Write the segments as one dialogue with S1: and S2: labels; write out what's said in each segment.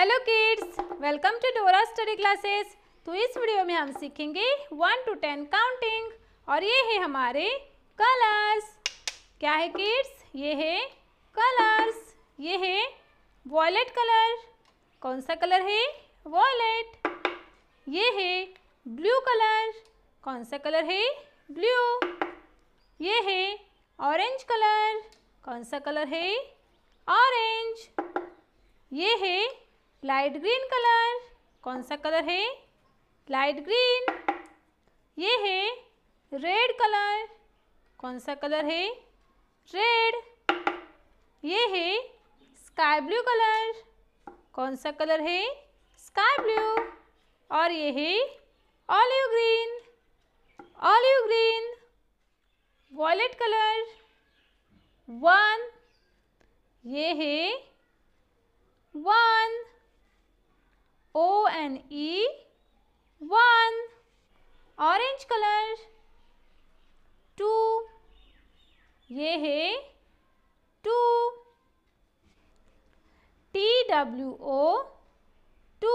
S1: Hello kids welcome to Dora study classes तो इस video में हम सीखेंगे वन टू टेन काउंटिंग और ये है हमारे कलर्स क्या है किड्स ये है कलर्स ये है वॉलेट कलर कौन सा कलर है वॉलेट ये है ब्लू कलर कौन सा कलर है ब्लू ये है ऑरेंज कलर कौन सा कलर है ऑरेंज ये है लाइट ग्रीन कलर कौन सा कलर है लाइट ग्रीन ये है रेड कलर कौन सा कलर है रेड ये है स्काई ब्लू कलर कौन सा कलर है स्काई ब्लू और ये है olive green olive green violet colour one ये है one O N E one orange colour two ये है two T W O two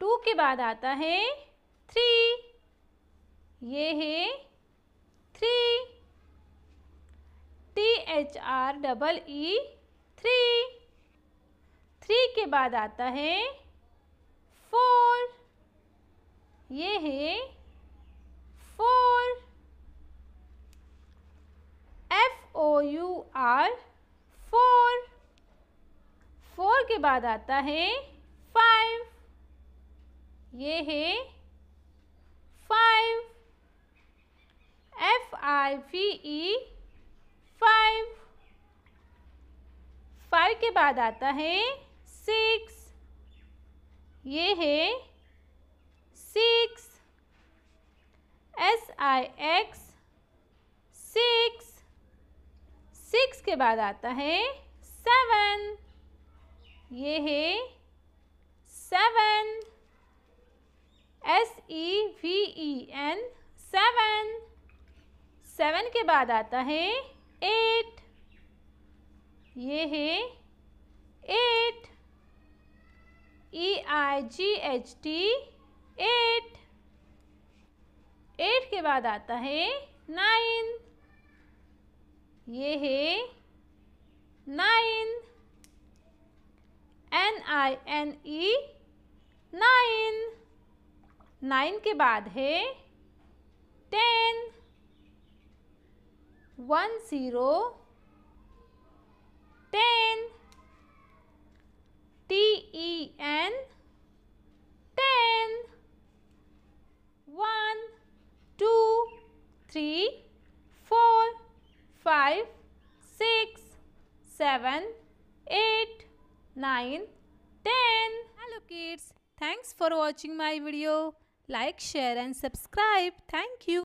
S1: two के बाद आता है थ्री ये है three T H R double E three three के बाद आता है फोर ये है four F O U R four four के बाद आता है फाइव ये है five F I V E five five के बाद आता है सिक्स ये है six S I X six six के बाद आता है सेवन ये है seven S E V E N seven seven के बाद आता है एट ये है eight E I G H T eight eight के बाद आता है नाइन ये है nine N I N E nine nine के बाद है ten one zero 5, 6, 7, 8, 9, 10. Hello kids. Thanks for watching my video. Like, share and subscribe. Thank you.